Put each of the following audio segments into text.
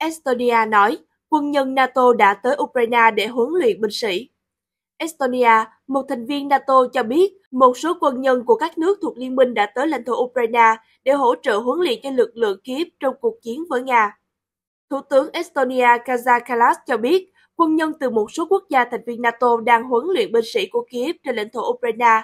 Estonia nói quân nhân NATO đã tới Ukraine để huấn luyện binh sĩ. Estonia, một thành viên NATO cho biết một số quân nhân của các nước thuộc liên minh đã tới lãnh thổ Ukraine để hỗ trợ huấn luyện cho lực lượng Kiev trong cuộc chiến với Nga. Thủ tướng Estonia Kaja Kallas cho biết quân nhân từ một số quốc gia thành viên NATO đang huấn luyện binh sĩ của Kiev trên lãnh thổ Ukraine.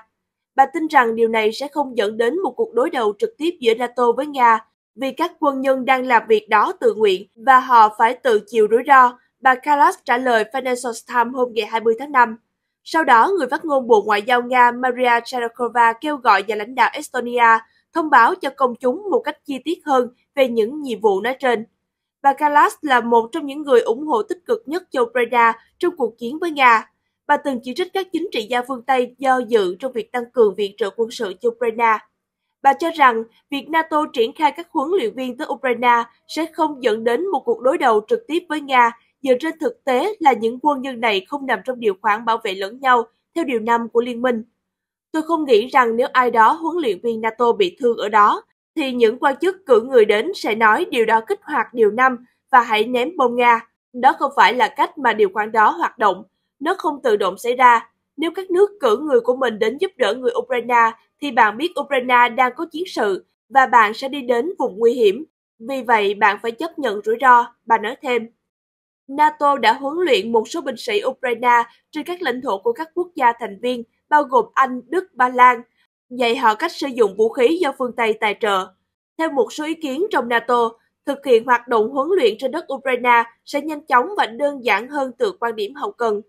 Bà tin rằng điều này sẽ không dẫn đến một cuộc đối đầu trực tiếp giữa NATO với Nga vì các quân nhân đang làm việc đó tự nguyện và họ phải tự chịu rủi ro, bà Kalas trả lời Financial Times hôm ngày 20 tháng 5. Sau đó, người phát ngôn Bộ Ngoại giao Nga Maria Charakova kêu gọi nhà lãnh đạo Estonia thông báo cho công chúng một cách chi tiết hơn về những nhiệm vụ nói trên. Bà Kalas là một trong những người ủng hộ tích cực nhất cho Ukraine trong cuộc chiến với Nga. Bà từng chỉ trích các chính trị gia phương Tây do dự trong việc tăng cường viện trợ quân sự cho Ukraine. Bà cho rằng việc NATO triển khai các huấn luyện viên tới Ukraine sẽ không dẫn đến một cuộc đối đầu trực tiếp với Nga dựa trên thực tế là những quân nhân này không nằm trong điều khoản bảo vệ lẫn nhau theo điều 5 của Liên minh. Tôi không nghĩ rằng nếu ai đó huấn luyện viên NATO bị thương ở đó, thì những quan chức cử người đến sẽ nói điều đó kích hoạt điều 5 và hãy ném bom Nga. Đó không phải là cách mà điều khoản đó hoạt động. Nó không tự động xảy ra, nếu các nước cử người của mình đến giúp đỡ người Ukraine, thì bạn biết Ukraine đang có chiến sự và bạn sẽ đi đến vùng nguy hiểm. Vì vậy, bạn phải chấp nhận rủi ro, bà nói thêm. NATO đã huấn luyện một số binh sĩ Ukraine trên các lãnh thổ của các quốc gia thành viên, bao gồm Anh, Đức, Ba Lan, dạy họ cách sử dụng vũ khí do phương Tây tài trợ. Theo một số ý kiến trong NATO, thực hiện hoạt động huấn luyện trên đất Ukraine sẽ nhanh chóng và đơn giản hơn từ quan điểm hậu cần.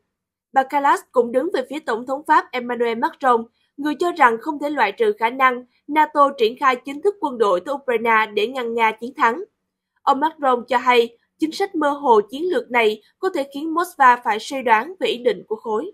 Bà Kalas cũng đứng về phía Tổng thống Pháp Emmanuel Macron, người cho rằng không thể loại trừ khả năng NATO triển khai chính thức quân đội tới Ukraine để ngăn Nga chiến thắng. Ông Macron cho hay, chính sách mơ hồ chiến lược này có thể khiến Moscow phải suy đoán về ý định của khối.